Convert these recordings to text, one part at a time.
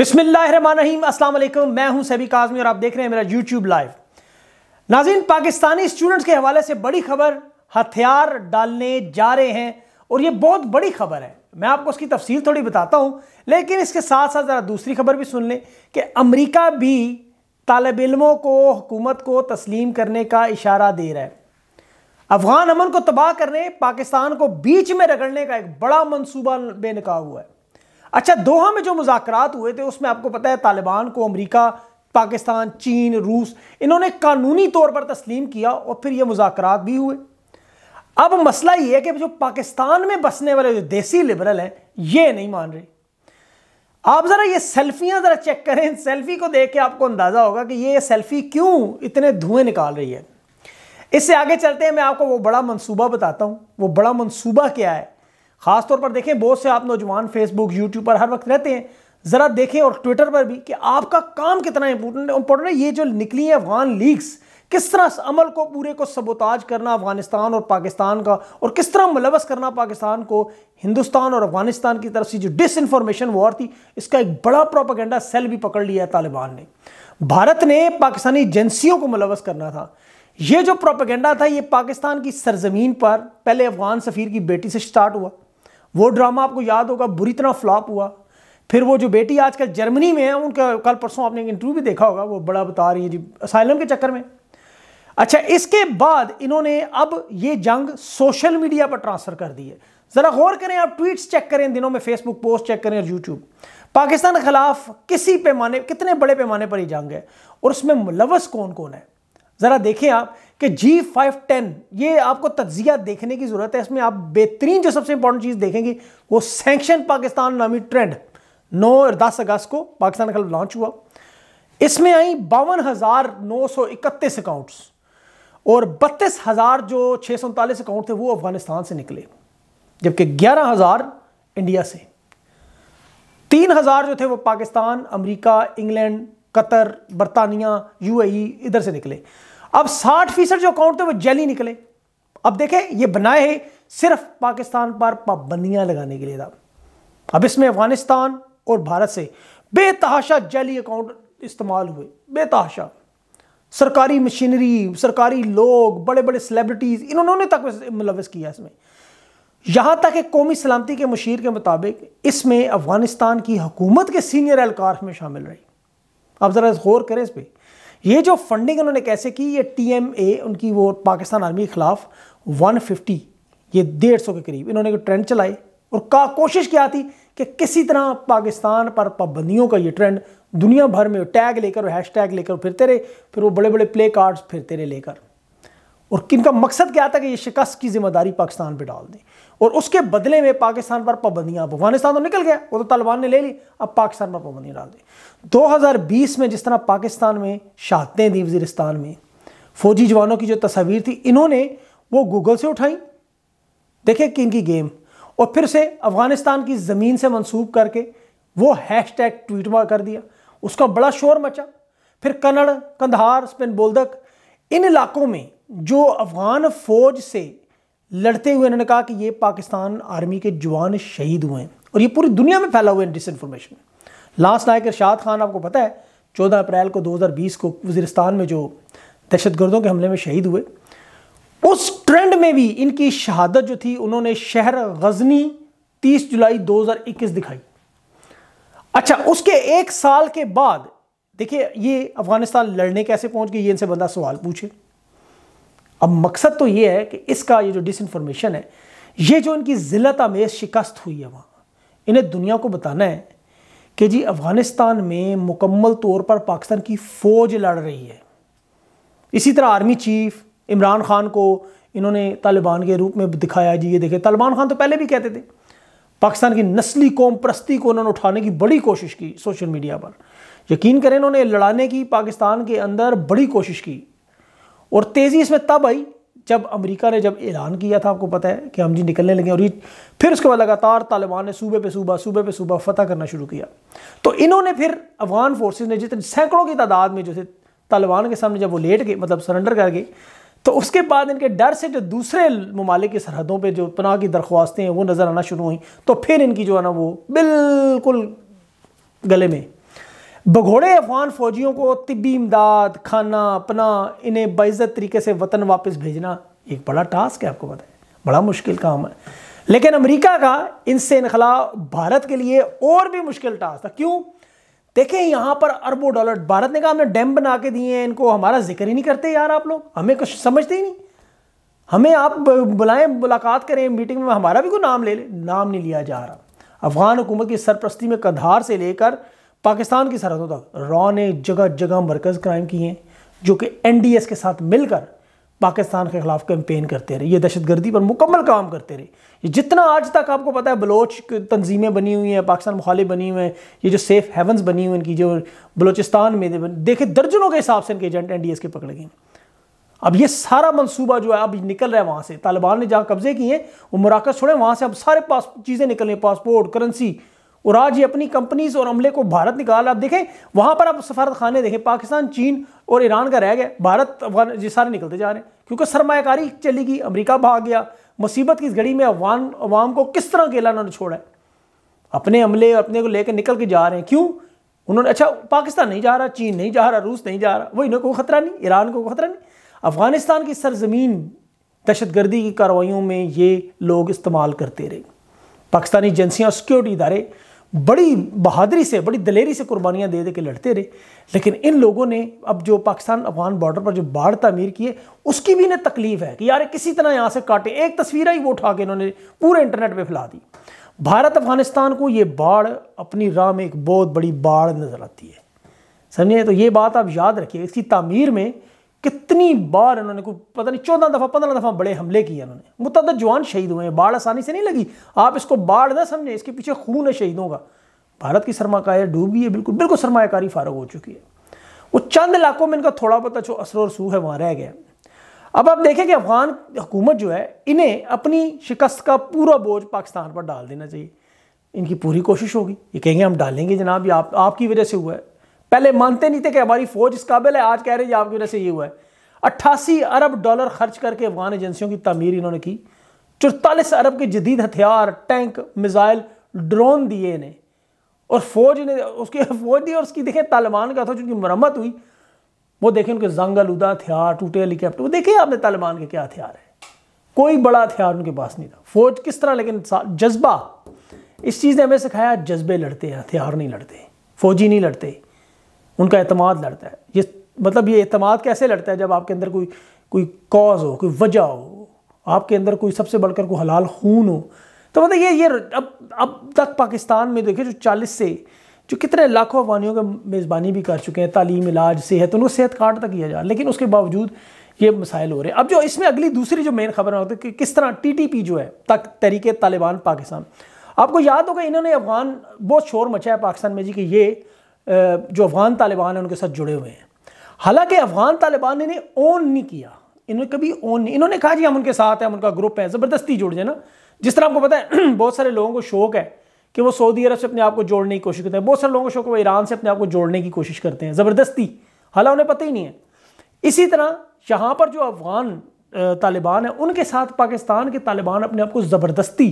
बिस्मिल्लाम अस्सलाम वालेकुम मैं हूं सभी काजमी और आप देख रहे हैं मेरा यूट्यूब लाइव नाजीन पाकिस्तानी स्टूडेंट्स के हवाले से बड़ी खबर हथियार डालने जा रहे हैं और ये बहुत बड़ी खबर है मैं आपको उसकी तफसील थोड़ी बताता हूँ लेकिन इसके साथ साथ ज़रा दूसरी खबर भी सुन लें कि अमरीका भी तालब इलमों को हुकूमत को तस्लीम करने का इशारा दे रहा है अफगान अमन को तबाह करने पाकिस्तान को बीच में रगड़ने का एक बड़ा मनसूबा बेनका हुआ है अच्छा दोहा में जो मुजाकर हुए थे उसमें आपको पता है तालिबान को अमरीका पाकिस्तान चीन रूस इन्होंने कानूनी तौर पर तस्लीम किया और फिर ये मुजात भी हुए अब मसला ये है कि जो पाकिस्तान में बसने वाले जो देसी लिबरल हैं ये नहीं मान रहे आप ज़रा ये सेल्फियाँ ज़रा चेक करें इन सेल्फी को देख के आपको अंदाज़ा होगा कि ये सेल्फी क्यों इतने धुएं निकाल रही है इससे आगे चलते हैं मैं आपको वो बड़ा मंसूबा बताता हूँ वो बड़ा मंसूबा क्या है खासतौर पर देखें बहुत से आप नौजवान फेसबुक यूट्यूब पर हर वक्त रहते हैं ज़रा देखें और ट्विटर पर भी कि आपका काम कितना इंपोर्टेंट इंपॉर्टेंट है ये जो निकली है अफगान लीग्स किस तरह अमल को पूरे को सबोताज करना अफगानिस्तान और पाकिस्तान का और किस तरह मुलवस करना पाकिस्तान को हिंदुस्तान और अफगानिस्तान की तरफ से जो डिस इन्फॉर्मेशन वॉर थी इसका एक बड़ा प्रोपागेंडा सेल भी पकड़ लिया है तालिबान ने भारत ने पाकिस्तानी एजेंसियों को मुलवस करना था ये जो प्रोपागेंडा था ये पाकिस्तान की सरजमीन पर पहले अफगान सफ़ीर की बेटी से स्टार्ट हुआ वो ड्रामा आपको याद होगा बुरी तरह फ्लॉप हुआ फिर वो जो बेटी आजकल जर्मनी में है उनका कल परसों आपने इंटरव्यू भी देखा होगा वो बड़ा बता रही है जी असाइलम के चक्कर में अच्छा इसके बाद इन्होंने अब ये जंग सोशल मीडिया पर ट्रांसफ़र कर दी है ज़रा गौर करें आप ट्वीट्स चेक करें दिनों में फेसबुक पोस्ट चेक करें और यूट्यूब पाकिस्तान के ख़िलाफ़ किसी पैमाने कितने बड़े पैमाने पर ये जंग है और उसमें मुलवस कौन कौन है ज़रा देखें आप कि जी फाइव टेन ये आपको तजिया देखने की ज़रूरत है इसमें आप बेहतरीन जो सबसे इंपॉर्टेंट चीज़ देखेंगे वो सेंक्शन पाकिस्तान नामी ट्रेंड नौ और दस अगस्त को पाकिस्तान का लॉन्च हुआ इसमें आई बावन हज़ार नौ सौ इकतीस अकाउंट और बत्तीस हज़ार जो छह सौ उनतालीस अकाउंट थे वो अफगानिस्तान से निकले जबकि ग्यारह हज़ार इंडिया से तीन हज़ार जो थे वो पाकिस्तान अमरीका इंग्लैंड कतर बरतानिया ए इधर से निकले अब साठ फीसद जो अकाउंट थे वो जेल ही निकले अब देखें ये बनाए सिर्फ पाकिस्तान पर पाबंदियां लगाने के लिए था अब इसमें अफगानिस्तान और भारत से बेतहाशा जैली अकाउंट इस्तेमाल हुए बेतहाशा सरकारी मशीनरी सरकारी लोग बड़े बड़े सेलिब्रिटीज़ इन्होंने तक मुलवस मतलब किया इसमें यहाँ तक एक कौमी सलामती के मशीर के मुताबिक इसमें अफगानिस्तान की हुकूमत के सीनियर एहलकार में शामिल रही अब ज़रा गौर करें इस पर ये जो फंडिंग उन्होंने कैसे की ये टीएमए उनकी वो पाकिस्तान आर्मी के ख़िलाफ़ 150 ये डेढ़ सौ के करीब इन्होंने ट्रेंड चलाए और का कोशिश क्या थी कि किसी तरह पाकिस्तान पर पाबंदियों का ये ट्रेंड दुनिया भर में टैग लेकर और हैश टैग लेकर फिरते रहे फिर वो बड़े बड़े प्ले कार्ड्स फिरते रहे लेकर और किनका मकसद क्या था कि ये शिकस्त की जिम्मेदारी पाकिस्तान पर डाल दें और उसके बदले में पाकिस्तान पर पाबंदियां अफगानिस्तान तो निकल गया वो तो तालिबान ने ले ली अब पाकिस्तान पर पाबंदियां डाल दी 2020 में जिस तरह पाकिस्तान में शहादतें दी वजीरस्तान में फौजी जवानों की जो तस्वीर थी इन्होंने वो गूगल से उठाई देखे कि इनकी गेम और फिर से अफगानिस्तान की ज़मीन से मंसूब करके वो हैश टैग ट्वीट कर दिया उसका बड़ा शोर मचा फिर कन्नड़ कंधार स्पिन बोलदक इन इलाकों में जो अफगान फौज से लड़ते हुए इन्होंने कहा कि ये पाकिस्तान आर्मी के जवान शहीद हुए हैं और ये पूरी दुनिया में फैला हुआ है डिसइंफॉर्मेशन लास्ट नायक इरशाद खान आपको पता है चौदह अप्रैल को बीस को वजीरस्तान में जो दहशत गर्दों के हमले में शहीद हुए उस ट्रेंड में भी इनकी शहादत जो थी उन्होंने शहर गजनी 30 जुलाई 2021 दिखाई अच्छा उसके एक साल के बाद देखिए ये अफगानिस्तान लड़ने कैसे पहुंच गए ये इनसे बंदा सवाल पूछे अब मकसद तो ये है कि इसका ये जो डिस है ये जो इनकी ज़िलत आमेज शिकस्त हुई है वहाँ इन्हें दुनिया को बताना है कि जी अफ़गानिस्तान में मुकम्मल तौर पर पाकिस्तान की फ़ौज लड़ रही है इसी तरह आर्मी चीफ इमरान खान को इन्होंने तालिबान के रूप में दिखाया जी ये देखे तालिबान खान तो पहले भी कहते थे पाकिस्तान की नस्ली कौम प्रस्ती को उन्होंने उठाने की बड़ी कोशिश की सोशल मीडिया पर यकीन करें उन्होंने लड़ाने की पाकिस्तान के अंदर बड़ी कोशिश की और तेज़ी इसमें तब आई जब अमेरिका ने जब ऐलान किया था आपको पता है कि हम जी निकलने लगे और ये फिर उसके बाद लगातार तालिबान ने सूबे पे सूबा सूबे पे सूबा फतह करना शुरू किया तो इन्होंने फिर अफगान फोर्स ने जितने सैकड़ों की तादाद में जो थे तालिबान के सामने जब वो लेट गए मतलब सरेंडर कर गए तो उसके बाद इनके डर से जो दूसरे ममालिक की सरहदों पर जो पनाह की दरख्वास्तें हैं वो नज़र आना शुरू हुई तो फिर इनकी जो है ना वो बिल्कुल गले में भगोड़े अफगान फौजियों को तिबी इमदाद खाना अपना इन्हें बाइज़त तरीके से वतन वापस भेजना एक बड़ा टास्क है आपको पता है बड़ा मुश्किल काम है लेकिन अमेरिका का इनसे इनखला भारत के लिए और भी मुश्किल टास्क था क्यों देखें यहाँ पर अरबों डॉलर भारत ने कहा हमने डैम बना के दिए हैं इनको हमारा जिक्र ही नहीं करते यार आप लोग हमें कुछ समझते ही नहीं हमें आप बुलाएं मुलाकात करें मीटिंग में हमारा भी कोई नाम ले ले नाम नहीं लिया जा रहा अफगान हुकूमत की सरप्रस्ती में कंधार से लेकर पाकिस्तान की सरहदों तक रॉ ने जगह जगह मरकज़ क्राइम किए हैं जो कि एन के साथ मिलकर पाकिस्तान के ख़िलाफ़ कैंपेन करते रहे ये दहशतगर्दी पर मुकम्मल काम करते रहे ये जितना आज तक आपको पता है बलोच तंजीमें बनी हुई हैं पाकिस्तान मुखालिफ बनी हुए हैं ये जो सेफ़ हेवंस बनी हुई इनकी जो बलोचिस्तान में देखे दर्जनों के हिसाब से इनके एजेंट एन के पकड़ गए अब ये सारा मनसूबा जो है अब निकल रहा है वहाँ से तालिबान ने जहाँ कब्ज़े किए वो मराकज़ छोड़े वहाँ से अब सारे पास चीज़ें निकल रही पासपोर्ट करेंसी और आज ये अपनी कंपनीज और अमले को भारत निकाल आप देखें वहां पर आप सफारत खाने देखें पाकिस्तान चीन और ईरान का रह गया भारत अफगान ये सारे निकलते जा रहे हैं क्योंकि सरमाकारी चली गई अमरीका भाग गया मुसीबत की इस घड़ी में अफगान अवाम को किस तरह अकेला उन्होंने छोड़ा है अपने अमले अपने को लेकर निकल के जा रहे हैं क्यों उन्होंने अच्छा पाकिस्तान नहीं जा रहा चीन नहीं जा रहा रूस नहीं जा रहा वो इन्हों को खतरा नहीं ईरान को खतरा नहीं अफगानिस्तान की सरजमीन दहशतगर्दी की कार्रवाइयों में ये लोग इस्तेमाल करते रहे पाकिस्तानी एजेंसियाँ और सिक्योरिटी इदारे बड़ी बहादरी से बड़ी दलेरी से कुर्बानियाँ दे दे के लड़ते रहे लेकिन इन लोगों ने अब जो पाकिस्तान अफगान बॉर्डर पर जो बाढ़ तमीर की है उसकी भी इन्हें तकलीफ है कि यार किसी तरह यहाँ से काटे एक तस्वीर ही वो उठा के इन्होंने पूरे इंटरनेट पर फैला दी भारत अफगानिस्तान को ये बाढ़ अपनी राह में एक बहुत बड़ी बाढ़ नज़र आती है समझे तो ये बात आप याद रखिए इसकी तमीर में कितनी बार इन्होंने को पता नहीं चौदह दफ़ा पंद्रह दफ़ा बड़े हमले किए इन्होंने मुतद जवान शहीद हुए हैं बाढ़ आसानी से नहीं लगी आप इसको बाढ़ ना समझें इसके पीछे खून है शहीदों का भारत की सरमाकारी डूब गई है बिल्कुल बिल्कुल सरमाकारी फारग हो चुकी है वो चंद इलाकों में इनका थोड़ा बहुत जो असर और सूह है वहाँ रह गया अब आप देखें कि अफगान हुकूमत जो है इन्हें अपनी शिकस्त का पूरा बोझ पाकिस्तान पर डाल देना चाहिए इनकी पूरी कोशिश होगी ये कहेंगे हम डालेंगे जनाब ये आप आपकी वजह से हुआ है पहले मानते नहीं थे कि हमारी फौज इस काबिल है आज कह रहे हैं आपकी वजह से ये हुआ है अट्ठासी अरब डॉलर खर्च करके अफगान एजेंसियों की तमीर इन्होंने की चौतालीस अरब के जदीद हथियार टैंक मिज़ाइल ड्रोन दिए इन्हें और फौज ने उसकी फौज दी और उसकी देखें तालिबान का था जिनकी मरम्मत हुई वो देखें उनके जंग आलूदा हथियार टूटे हेलीकॉप्टर वो देखे आपने तालिबान के क्या हथियार है कोई बड़ा हथियार उनके पास नहीं था फौज किस तरह लेकिन जज्बा इस चीज़ ने हमें सिखाया जज्बे लड़ते हैं हथियार नहीं लड़ते फौजी नहीं लड़ते उनका अतमाद लड़ता है ये मतलब ये अतमाद कैसे लड़ता है जब आपके अंदर कोई कोई कॉज हो कोई वजह हो आपके अंदर कोई सबसे बढ़कर कोई हलाल खून हो तो मतलब ये ये अब अब तक पाकिस्तान में देखिए जो चालीस से जो कितने लाखों अफवानियों का मेज़बानी भी कर चुके हैं तालीम इलाज सेहत उनको सेहत कार्ड तक किया जा लेकिन उसके बावजूद ये मसाइल हो रहे हैं अब जो इसमें अगली दूसरी जो मेन खबर होती है मतलब कि किस तरह पी जो है तक तरीके तालिबान पाकिस्तान आपको याद होगा इन्होंने अफगान बहुत शोर मचा है पाकिस्तान में जी कि ये जो अफ़गान तालिबान हैं उनके साथ जुड़े हुए हैं हालांकि अफ़गान तालिबान ने इन्हें ओन नहीं किया इन्होंने कभी ओन नहीं इन्होंने कहा जी हम उनके साथ हैं हम उनका ग्रुप है ज़बरदस्ती जुड़ जाए ना जिस तरह आपको पता है बहुत सारे लोगों को शौक है कि वो सऊदी अरब से अपने आप को जोड़ने की कोशिश करते हैं बहुत सारे लोगों को शौक है वो ईरान से अपने आप को जोड़ने की कोशिश करते हैं ज़बरदस्ती हालांकि उन्हें पता ही नहीं है इसी तरह यहाँ पर जो अफ़गान तालिबान है उनके साथ पाकिस्तान के तालिबान अपने आप को ज़बरदस्ती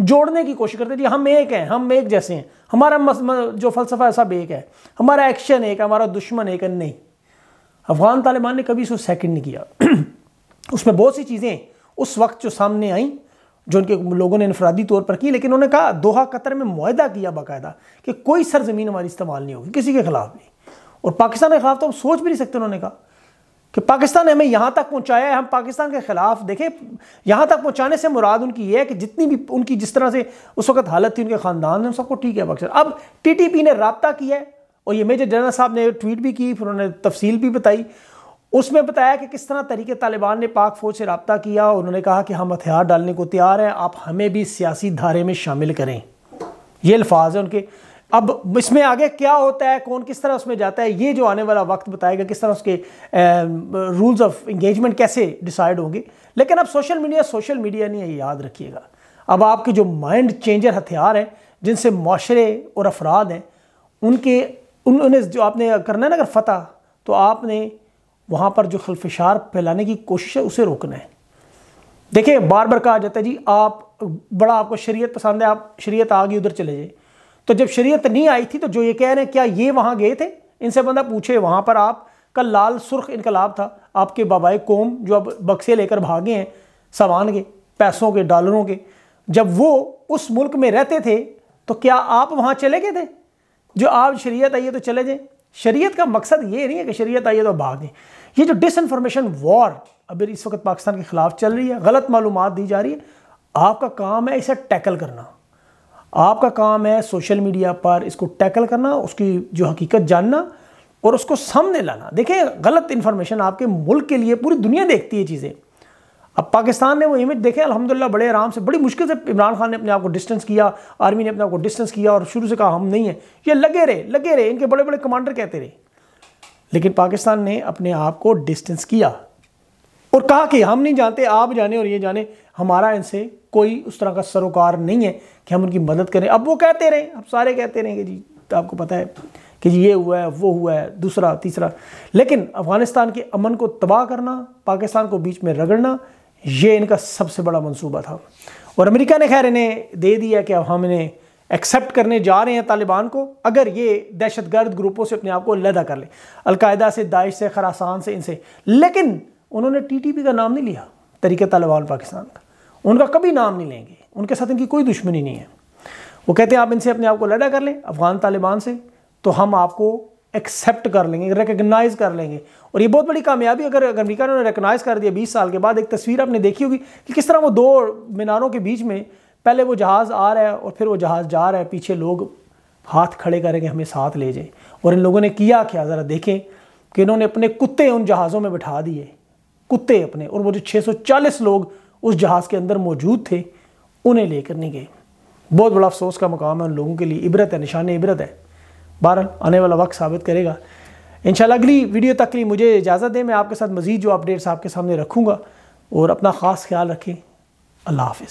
जोड़ने की कोशिश करते थे हम एक हैं हम एक जैसे हैं हमारा मस, जो फलसफा है सब एक है हमारा एक्शन एक है हमारा दुश्मन एक है नहीं अफगान तालिबान ने कभी इसको सेकंड नहीं किया उसमें बहुत सी चीज़ें उस वक्त जो सामने आई जो उनके लोगों ने इनफरादी तौर पर की लेकिन उन्होंने कहा दोहा कतर में माहा किया बाकायदा कि कोई सरजमीन हमारी इस्तेमाल नहीं होगी किसी के खिलाफ नहीं और पाकिस्तान के खिलाफ तो हम सोच भी नहीं सकते उन्होंने कहा कि पाकिस्तान ने हमें यहाँ तक पहुँचाया है हम पाकिस्तान के ख़िलाफ़ देखें यहाँ तक पहुँचाने से मुराद उनकी ये है कि जितनी भी उनकी जिस तरह से उस वक्त हालत थी उनके ख़ानदान ने सबको ठीक है पाकिस्तान अब टी टी पी ने रबता किया है और ये मेजर जनरल साहब ने ट्वीट भी की फिर उन्होंने तफसील भी बताई उसमें बताया कि किस तरह तरीके तालिबान ने पाक फ़ौज से रबता किया और उन्होंने कहा कि हम हथियार डालने को तैयार हैं आप हमें भी सियासी धारे में शामिल करें ये अल्फाज हैं उनके अब इसमें आगे क्या होता है कौन किस तरह उसमें जाता है ये जो आने वाला वक्त बताएगा किस तरह उसके रूल्स ऑफ इंगेजमेंट कैसे डिसाइड होंगे लेकिन अब सोशल मीडिया सोशल मीडिया नहीं है याद रखिएगा अब आपके जो माइंड चेंजर हथियार हैं जिनसे माशरे और अफराद हैं उनके उन उन्हें जो आपने करना है ना अगर फतह तो आपने वहाँ पर जो खलफिशार फैलाने की कोशिश है उसे रोकना है देखिए बार बार कहा जाता है जी आप बड़ा आपको शरीयत पसंद है आप शरीयत आ गई उधर चले जाए तो जब शरीयत नहीं आई थी तो जो ये कह रहे हैं क्या ये वहाँ गए थे इनसे बंदा पूछे वहाँ पर आप का लाल सुर्ख इनकलाब था आपके बाबा कौम जो अब बक्से लेकर भागे हैं सामान के पैसों के डॉलरों के जब वो उस मुल्क में रहते थे तो क्या आप वहाँ चले गए थे जो आप शरीयत आइए तो चले जाएँ शरीयत का मकसद ये नहीं है कि शरीयत आइए तो दें ये जो डिसइनफॉर्मेशन वॉर अभी इस वक्त पाकिस्तान के ख़िलाफ़ चल रही है गलत मालूम दी जा रही है आपका काम है इसे टैकल करना आपका काम है सोशल मीडिया पर इसको टैकल करना उसकी जो हकीकत जानना और उसको सामने लाना देखें गलत इन्फॉर्मेशन आपके मुल्क के लिए पूरी दुनिया देखती है चीज़ें अब पाकिस्तान ने वो इमेज देखे अलहमदिल्ला बड़े आराम से बड़ी मुश्किल से इमरान खान ने अपने आप को डिस्टेंस किया आर्मी ने अपने आप को डिस्टेंस किया और शुरू से कहा हम नहीं हैं ये लगे रहे लगे रहे इनके बड़े बड़े कमांडर कहते रहे लेकिन पाकिस्तान ने अपने आप को डिस्टेंस किया और कहा कि हम नहीं जानते आप जाने और ये जाने हमारा इनसे कोई उस तरह का सरोकार नहीं है कि हम उनकी मदद करें अब वो कहते रहें अब सारे कहते रहें कि जी तो आपको पता है कि जी ये हुआ है वो हुआ है दूसरा तीसरा लेकिन अफगानिस्तान के अमन को तबाह करना पाकिस्तान को बीच में रगड़ना ये इनका सबसे बड़ा मनसूबा था और अमेरिका ने खैर इन्हें दे दिया कि अब हम इन्हें एक्सेप्ट करने जा रहे हैं तालिबान को अगर ये दहशत गर्द ग्रुपों से अपने आप को लदा कर ले अलकायदा से दाइश से खरासान से इनसे लेकिन उन्होंने टीटीपी का नाम नहीं लिया तरीके तलवाल पाकिस्तान का उनका कभी नाम नहीं लेंगे उनके साथ इनकी कोई दुश्मनी नहीं है वो कहते हैं आप इनसे अपने आप को लड़ा कर लें अफ़गान तालिबान से तो हम आपको एक्सेप्ट कर लेंगे रिकगनाइज़ कर लेंगे और ये बहुत बड़ी कामयाबी अगर अमरीका ने रिकगनाइज़ कर दिया 20 साल के बाद एक तस्वीर आपने देखी होगी कि किस तरह वो दो मीनारों के बीच में पहले वो जहाज़ आ रहा है और फिर वो जहाज़ जा रहा है पीछे लोग हाथ खड़े करेंगे हमें साथ ले जाए और इन लोगों ने किया क्या ज़रा देखें कि इन्होंने अपने कुत्ते उन जहाज़ों में बैठा दिए कुत्ते अपने और वो जो 640 लोग उस जहाज़ के अंदर मौजूद थे उन्हें लेकर नहीं गए बहुत बड़ा अफसोस का मकाम है उन लोगों के लिए इबरत है निशान इबरत है बहरहाल आने वाला वक्त साबित करेगा इन अगली वीडियो तक के लिए मुझे इजाज़त दें मैं आपके साथ मज़ीद जो अपडेट्स आपके सामने रखूँगा और अपना ख़ास ख्याल रखें अल्लाह हाफ